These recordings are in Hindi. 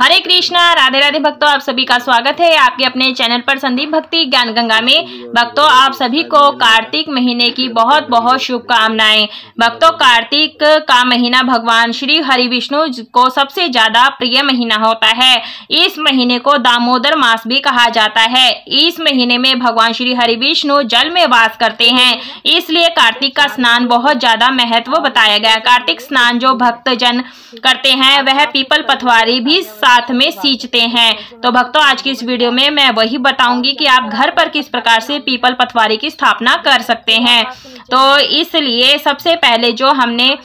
हरे कृष्णा राधे राधे भक्तों आप सभी का स्वागत है आपके अपने चैनल पर संदीप भक्ति ज्ञान गंगा में भक्तों आप सभी को कार्तिक महीने की बहुत बहुत शुभकामनाएं भक्तों कार्तिक का महीना भगवान श्री हरि विष्णु को सबसे ज्यादा प्रिय महीना होता है इस महीने को दामोदर मास भी कहा जाता है इस महीने में भगवान श्री हरि विष्णु जल में वास करते हैं इसलिए कार्तिक का स्नान बहुत ज्यादा महत्व बताया गया कार्तिक स्नान जो जन करते हैं वह पीपल पथवारी भी साथ में सींचते हैं तो भक्तों आज की इस वीडियो में मैं वही बताऊंगी कि आप घर पर किस प्रकार से पीपल पथवारी की स्थापना कर सकते हैं तो इसलिए सबसे पहले जो हमने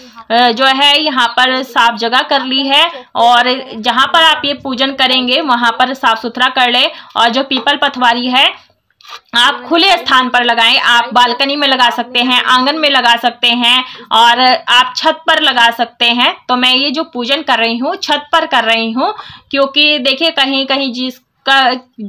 जो है यहाँ पर साफ जगह कर ली है और जहाँ पर आप ये पूजन करेंगे वहाँ पर साफ सुथरा कर ले और जो पीपल पथवारी है आप खुले स्थान पर लगाएं आप बालकनी में लगा सकते हैं आंगन में लगा सकते हैं और आप छत पर लगा सकते हैं तो मैं ये जो पूजन कर रही हूँ छत पर कर रही हूँ क्योंकि देखिए कहीं कहीं जिस का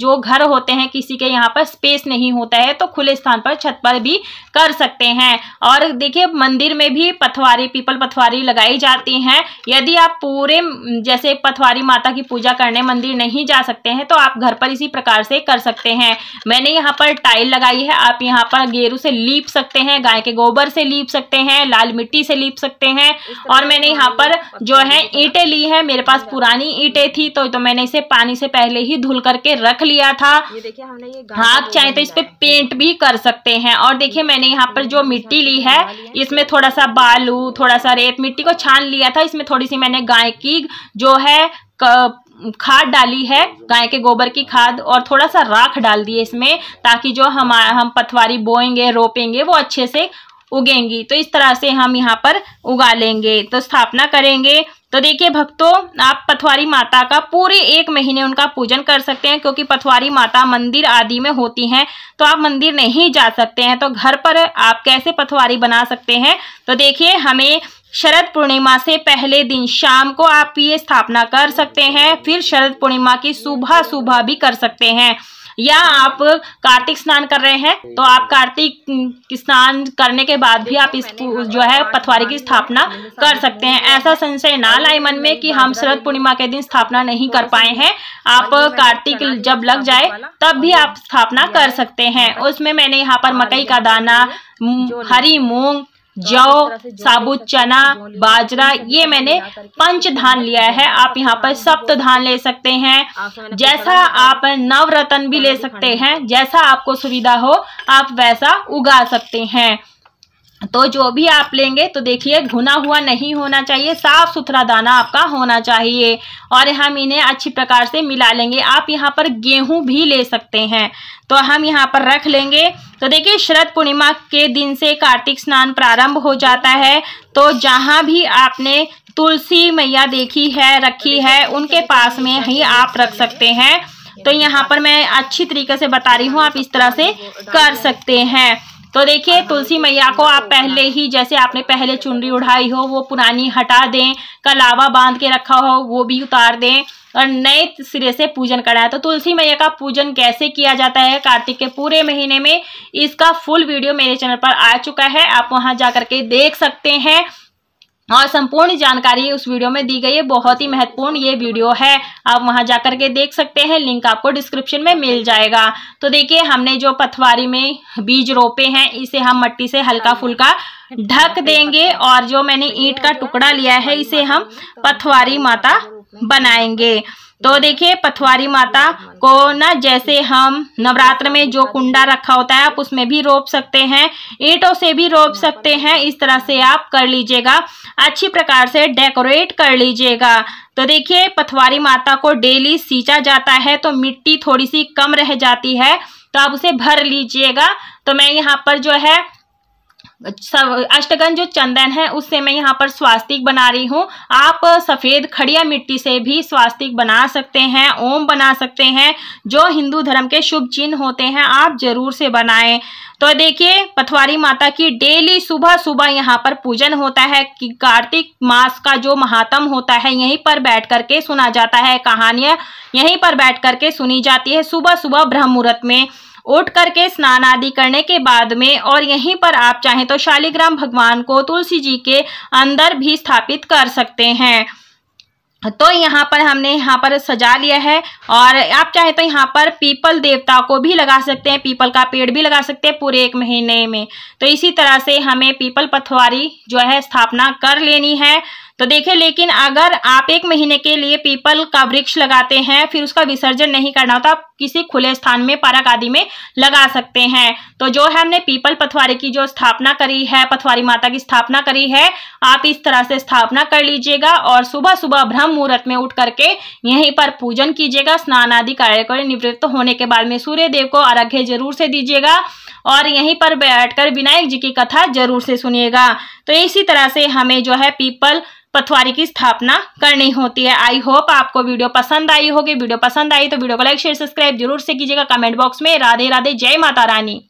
जो घर होते हैं किसी के यहाँ पर स्पेस नहीं होता है तो खुले स्थान पर छत पर भी कर सकते हैं और देखिए मंदिर में भी पथवारी पीपल पथवारी लगाई जाती हैं यदि आप पूरे जैसे पथवारी माता की पूजा करने मंदिर नहीं जा सकते हैं तो आप घर पर इसी प्रकार से कर सकते हैं मैंने यहाँ पर टाइल लगाई है आप यहाँ पर गेरू से लीप सकते हैं गाय के गोबर से लीप सकते हैं लाल मिट्टी से लीप सकते हैं और मैंने यहाँ पर जो है ईटे ली है मेरे पास पुरानी ईटे थी तो, तो मैंने इसे पानी से पहले ही धुल करके रख लिया था हाँ, आप चाहे तो इस पे पेंट भी कर सकते हैं और देखिए मैंने यहाँ पर जो मिट्टी ली है इसमें थोड़ा सा बालू थोड़ा सा रेत मिट्टी को छान लिया था इसमें थोड़ी सी मैंने गाय की जो है खाद डाली है गाय के गोबर की खाद और थोड़ा सा राख डाल दिए इसमें ताकि जो हम हम पथवारी बोएंगे रोपेंगे वो अच्छे से उगेंगी तो इस तरह से हम यहाँ पर उगा लेंगे तो स्थापना करेंगे तो देखिए भक्तों आप पथवारी माता का पूरे एक महीने उनका पूजन कर सकते हैं क्योंकि पथवारी माता मंदिर आदि में होती हैं तो आप मंदिर नहीं जा सकते हैं तो घर पर आप कैसे पथवारी बना सकते हैं तो देखिए हमें शरद पूर्णिमा से पहले दिन शाम को आप ये स्थापना कर सकते हैं फिर शरद पूर्णिमा की सुबह सुबह भी कर सकते हैं या आप कार्तिक स्नान कर रहे हैं तो आप कार्तिक स्नान करने के बाद भी आप इस जो है पथवारी की स्थापना कर सकते हैं ऐसा संशय ना लाए मन में कि हम शरद पूर्णिमा के दिन स्थापना नहीं कर पाए हैं आप कार्तिक जब लग जाए तब भी आप स्थापना कर सकते हैं उसमें मैंने यहाँ पर मकई का दाना हरी मूंग जौ साबुत चना बाजरा ये मैंने पंच धान लिया है आप यहाँ पर सप्त धान ले सकते हैं जैसा आप नवरत्न भी ले सकते हैं जैसा आपको सुविधा हो आप वैसा उगा सकते हैं तो जो भी आप लेंगे तो देखिए घुना हुआ नहीं होना चाहिए साफ़ सुथरा दाना आपका होना चाहिए और हम इन्हें अच्छी प्रकार से मिला लेंगे आप यहाँ पर गेहूं भी ले सकते हैं तो हम यहाँ पर रख लेंगे तो देखिए शरद पूर्णिमा के दिन से कार्तिक स्नान प्रारंभ हो जाता है तो जहाँ भी आपने तुलसी मैया देखी है रखी है उनके पास में ही आप रख सकते हैं तो यहाँ पर मैं अच्छी तरीके से बता रही हूँ आप इस तरह से कर सकते हैं तो देखिए तुलसी तो मैया को तो आप पहले ही जैसे आपने पहले चुनरी उड़ाई हो वो पुरानी हटा दें कलावा बांध के रखा हो वो भी उतार दें और नए सिरे से पूजन कराएं तो तुलसी मैया का पूजन कैसे किया जाता है कार्तिक के पूरे महीने में इसका फुल वीडियो मेरे चैनल पर आ चुका है आप वहां जा करके देख सकते हैं और संपूर्ण जानकारी उस वीडियो में दी गई है बहुत ही महत्वपूर्ण ये वीडियो है आप वहां जाकर के देख सकते हैं लिंक आपको डिस्क्रिप्शन में मिल जाएगा तो देखिए हमने जो पथवारी में बीज रोपे हैं इसे हम मट्टी से हल्का फुल्का ढक देंगे और जो मैंने ईंट का टुकड़ा लिया है इसे हम पथवारी माता बनाएंगे तो देखिए पथवारी माता को ना जैसे हम नवरात्र में जो कुंडा रखा होता है आप उसमें भी रोप सकते हैं ईंटों से भी रोप सकते हैं इस तरह से आप कर लीजिएगा अच्छी प्रकार से डेकोरेट कर लीजिएगा तो देखिए पथवारी माता को डेली सींचा जाता है तो मिट्टी थोड़ी सी कम रह जाती है तो आप उसे भर लीजिएगा तो मैं यहाँ पर जो है अष्टगन जो चंदन है उससे मैं यहाँ पर स्वास्तिक बना रही हूँ आप सफ़ेद खड़िया मिट्टी से भी स्वास्तिक बना सकते हैं ओम बना सकते हैं जो हिंदू धर्म के शुभ चिन्ह होते हैं आप जरूर से बनाएं तो देखिए पथवारी माता की डेली सुबह सुबह यहाँ पर पूजन होता है कि कार्तिक मास का जो महात्म होता है यहीं पर बैठ करके सुना जाता है कहानियाँ यहीं पर बैठ करके सुनी जाती है सुबह सुबह ब्रह्म मुहूर्त में उठ करके स्नान आदि करने के बाद में और यहीं पर आप चाहें तो शालिग्राम भगवान को तुलसी जी के अंदर भी स्थापित कर सकते हैं तो यहाँ पर हमने यहाँ पर सजा लिया है और आप चाहे तो यहाँ पर पीपल देवता को भी लगा सकते हैं पीपल का पेड़ भी लगा सकते हैं पूरे एक महीने में तो इसी तरह से हमें पीपल पथवारी जो है स्थापना कर लेनी है तो देखिए लेकिन अगर आप एक महीने के लिए पीपल का वृक्ष लगाते हैं फिर उसका विसर्जन नहीं करना होता आप किसी खुले स्थान में पारक आदि में लगा सकते हैं तो जो है हमने पीपल पथवारी की जो स्थापना करी है पथवारी माता की स्थापना करी है आप इस तरह से स्थापना कर लीजिएगा और सुबह सुबह ब्रह्म मुहूर्त में उठ करके यहीं पर पूजन कीजिएगा स्नान आदि कार्य निवृत्त होने के बाद में सूर्य देव को अर्घ्य जरूर से दीजिएगा और यहीं पर बैठकर विनायक जी की कथा जरूर से सुनिएगा तो इसी तरह से हमें जो है पीपल पथवारी की स्थापना करनी होती है आई होप आपको वीडियो पसंद आई होगी वीडियो पसंद आई तो वीडियो को लाइक शेयर सब्सक्राइब जरूर से कीजिएगा कमेंट बॉक्स में राधे राधे जय माता रानी